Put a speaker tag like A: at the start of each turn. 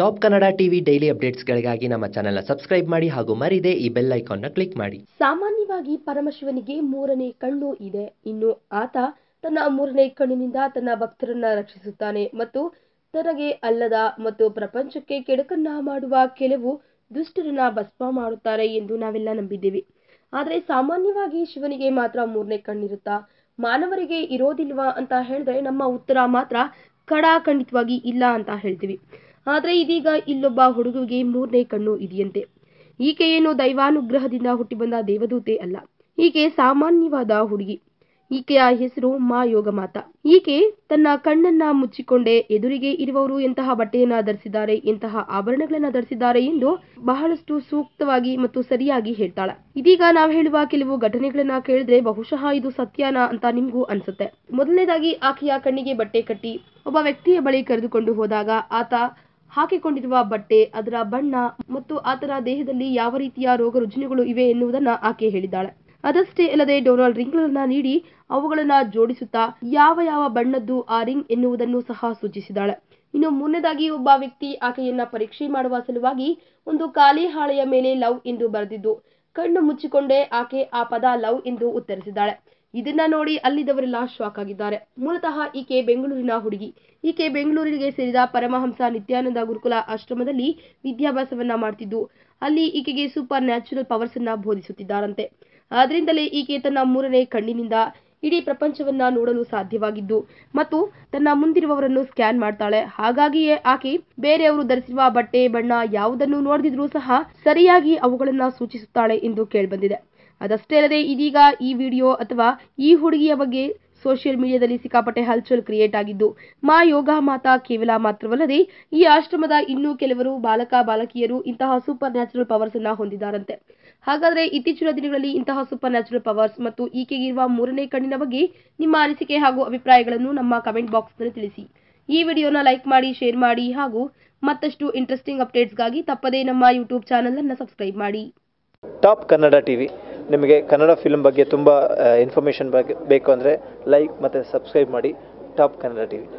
A: top Kannada TV daily ಅಪ್ಡೇಟ್ಸ್ಗಳಿಗಾಗಿ ನಮ್ಮ ಚಾನೆಲ್ನ ಸಬ್ಸ್ಕ್ರೈಬ್ ಮಾಡಿ ಹಾಗೂ ಮರಿದೆ ಈ ಬೆಲ್ ನ ಕ್ಲಿಕ್ ಮಾಡಿ ಸಾಮಾನ್ಯವಾಗಿ ಪರಮಶಿವನಿಗೆ ಮೂರನೇ ಕಣ್ಣು ಇದೆ ಇನ್ನು ಆತ ತನ್ನ ಮೂರನೇ ಕಣ್ಣಿನಿಂದ ತನ್ನ ಭಕ್ತರನ್ನ ರಕ್ಷಿಸುತ್ತಾನೆ ಮತ್ತು ತನಗೆ ಅಲ್ಲದ ಮತ್ತು ಪ್ರಪಂಚಕ್ಕೆ ಕೆಡಕನ್ನ ಮಾಡುವ ಕೆಲವು ದುಷ್ಟರನ್ನ ಭಸ್ಮ ಮಾಡುತ್ತಾರೆ ಎಂದು ನಾವೆಲ್ಲ ನಂಬಿದ್ದೇವೆ ಆದರೆ ಸಾಮಾನ್ಯವಾಗಿ ಶಿವನಿಗೆ ಮಾತ್ರ ಮೂರನೇ ಕಣ್ಣಿರುತ್ತಾ ಮಾನವರಿಗೆ ಇರೋದಿಲ್ವಾ ಅಂತ ಹೇಳಿದ್ರೆ ನಮ್ಮ ಉತ್ತರ ಮಾತ್ರ ಕಡಾಖಂಡಿತವಾಗಿ ಇಲ್ಲ ಅಂತ ಹೇಳ್ತೀವಿ ಆದರೆ ಇದೀಗ ಇಲ್ಲೊಬ್ಬ ಹುಡುಗಿಗೆ ಮೂರನೇ ಕಣ್ಣು ಇದೆಯಂತೆ ಈಕೆಯೇನು ದೈವಾನುಗ್ರಹದಿಂದ ಹುಟ್ಟಿ ಬಂದ ದೇವದೂತೆ ಅಲ್ಲ ಈಕೆ ಸಾಮಾನ್ಯವಾದ ಹುಡುಗಿ ಈಕೆಯ ಹೆಸರು ಮಾ ಯೋಗ ಮಾತ ಈಕೆ ತನ್ನ ಕಣ್ಣನ್ನ ಮುಚ್ಚಿಕೊಂಡೇ ಎದುರಿಗೆ ಇರುವವರು ಎಂತಹ ಬಟ್ಟೆಯನ್ನ ಧರಿಸಿದ್ದಾರೆ ಎಂತಹ ಆಭರಣಗಳನ್ನ ಧರಿಸಿದ್ದಾರೆ ಎಂದು ಬಹಳಷ್ಟು ಸೂಕ್ತವಾಗಿ ಮತ್ತು ಸರಿಯಾಗಿ ಹೇಳ್ತಾಳೆ ಇದೀಗ ನಾವು ಹೇಳುವ ಕೆಲವು ಘಟನೆಗಳನ್ನ ಕೇಳಿದ್ರೆ ಬಹುಶಃ ಇದು ಸತ್ಯನಾ ಅಂತ ನಿಮ್ಗೂ ಅನ್ಸುತ್ತೆ ಮೊದಲನೇದಾಗಿ ಆಕೆಯ ಕಣ್ಣಿಗೆ ಬಟ್ಟೆ ಕಟ್ಟಿ ಒಬ್ಬ ವ್ಯಕ್ತಿಯ ಬಳಿ ಕರೆದುಕೊಂಡು ಹೋದಾಗ ಆತ ಹಾಕಿಕೊಂಡಿರುವ ಬಟ್ಟೆ ಅದರ ಬಣ್ಣ ಮತ್ತು ಆತನ ದೇಹದಲ್ಲಿ ಯಾವ ರೀತಿಯ ರೋಗ ರುಜಿನಗಳು ಇವೆ ಎನ್ನುವುದನ್ನ ಆಕೆ ಹೇಳಿದ್ದಾಳೆ ಅದಷ್ಟೇ ಅಲ್ಲದೆ ಡೋನಾಲ್ ರಿಂಗ್ಗಳನ್ನ ನೀಡಿ ಅವುಗಳನ್ನ ಜೋಡಿಸುತ್ತಾ ಯಾವ ಯಾವ ಬಣ್ಣದ್ದು ಆ ರಿಂಗ್ ಎನ್ನುವುದನ್ನು ಸಹ ಸೂಚಿಸಿದಾಳೆ ಇನ್ನು ಮುನ್ನೆದಾಗಿ ಒಬ್ಬ ವ್ಯಕ್ತಿ ಆಕೆಯನ್ನ ಪರೀಕ್ಷೆ ಮಾಡುವ ಸಲುವಾಗಿ ಒಂದು ಖಾಲಿ ಹಾಳೆಯ ಮೇಲೆ ಲವ್ ಎಂದು ಬರೆದಿದ್ದು ಕಣ್ಣು ಮುಚ್ಚಿಕೊಂಡೇ ಆಕೆ ಆ ಪದ ಲವ್ ಎಂದು ಉತ್ತರಿಸಿದ್ದಾಳೆ ಇದನ್ನ ನೋಡಿ ಅಲ್ಲಿದ್ದವರೆಲ್ಲ ಶಾಕ್ ಆಗಿದ್ದಾರೆ ಮೂಲತಃ ಈಕೆ ಬೆಂಗಳೂರಿನ ಹುಡುಗಿ ಈಕೆ ಬೆಂಗಳೂರಿಗೆ ಸೇರಿದ ಪರಮಹಂಸ ನಿತ್ಯಾನಂದ ಗುರುಕುಲ ಆಶ್ರಮದಲ್ಲಿ ವಿದ್ಯಾಭ್ಯಾಸವನ್ನ ಮಾಡ್ತಿದ್ದು ಅಲ್ಲಿ ಈಕೆಗೆ ಸೂಪರ್ ನ್ಯಾಚುರಲ್ ಪವರ್ಸ್ ಅನ್ನ ಬೋಧಿಸುತ್ತಿದ್ದಾರಂತೆ ಆದ್ರಿಂದಲೇ ಈಕೆ ತನ್ನ ಮೂರನೇ ಕಣ್ಣಿನಿಂದ ಇಡೀ ಪ್ರಪಂಚವನ್ನ ನೋಡಲು ಸಾಧ್ಯವಾಗಿದ್ದು ಮತ್ತು ತನ್ನ ಮುಂದಿರುವವರನ್ನು ಸ್ಕ್ಯಾನ್ ಮಾಡ್ತಾಳೆ ಹಾಗಾಗಿಯೇ ಆಕೆ ಬೇರೆಯವರು ಧರಿಸಿರುವ ಬಟ್ಟೆ ಬಣ್ಣ ಯಾವುದನ್ನು ನೋಡಿದ್ರೂ ಸಹ ಸರಿಯಾಗಿ ಅವುಗಳನ್ನ ಸೂಚಿಸುತ್ತಾಳೆ ಎಂದು ಕೇಳಿಬಂದಿದೆ ಅದಷ್ಟೇ ಅಲ್ಲದೆ ಇದೀಗ ಈ ವಿಡಿಯೋ ಅಥವಾ ಈ ಹುಡುಗಿಯ ಬಗ್ಗೆ ಸೋಷಿಯಲ್ ಮೀಡಿಯಾದಲ್ಲಿ ಸಿಕ್ಕಾಪಟ್ಟೆ ಹಲ್ಚಲ್ ಕ್ರಿಯೇಟ್ ಆಗಿದ್ದು ಮಾ ಯೋಗ ಮಾತಾ ಕೇವಲ ಮಾತ್ರವಲ್ಲದೆ ಈ ಆಶ್ರಮದ ಇನ್ನೂ ಕೆಲವರು ಬಾಲಕ ಬಾಲಕಿಯರು ಇಂತಹ ಸೂಪರ್ ನ್ಯಾಚುರಲ್ ಪವರ್ಸ್ ಅನ್ನ ಹೊಂದಿದ್ದಾರಂತೆ ಹಾಗಾದ್ರೆ ಇತ್ತೀಚಿನ ದಿನಗಳಲ್ಲಿ ಇಂತಹ ಸೂಪರ್ ನ್ಯಾಚುರಲ್ ಪವರ್ಸ್ ಮತ್ತು ಈಕೆಗಿರುವ ಮೂರನೇ ಕಣ್ಣಿನ ಬಗ್ಗೆ ನಿಮ್ಮ ಅನಿಸಿಕೆ ಹಾಗೂ ಅಭಿಪ್ರಾಯಗಳನ್ನು ನಮ್ಮ ಕಮೆಂಟ್ ಬಾಕ್ಸ್ನಲ್ಲಿ ತಿಳಿಸಿ ಈ ವಿಡಿಯೋನ ಲೈಕ್ ಮಾಡಿ ಶೇರ್ ಮಾಡಿ ಹಾಗೂ ಮತ್ತಷ್ಟು ಇಂಟ್ರೆಸ್ಟಿಂಗ್ ಅಪ್ಡೇಟ್ಸ್ಗಾಗಿ ತಪ್ಪದೇ ನಮ್ಮ ಯೂಟ್ಯೂಬ್ ಚಾನಲ್ ಅನ್ನು ಸಬ್ಸ್ಕ್ರೈಬ್ ಮಾಡಿ ಟಾಪ್ ಕನ್ನಡ ಟಿವಿ ನಿಮಗೆ ಕನ್ನಡ ಫಿಲ್ಮ್ ಬಗ್ಗೆ ತುಂಬ ಇನ್ಫಾರ್ಮೇಷನ್ ಬಗ್ಗೆ ಬೇಕು ಅಂದರೆ ಲೈಕ್ ಮತ್ತು ಸಬ್ಸ್ಕ್ರೈಬ್ ಮಾಡಿ ಟಾಪ್ ಕನ್ನಡ ಟಿ ವಿ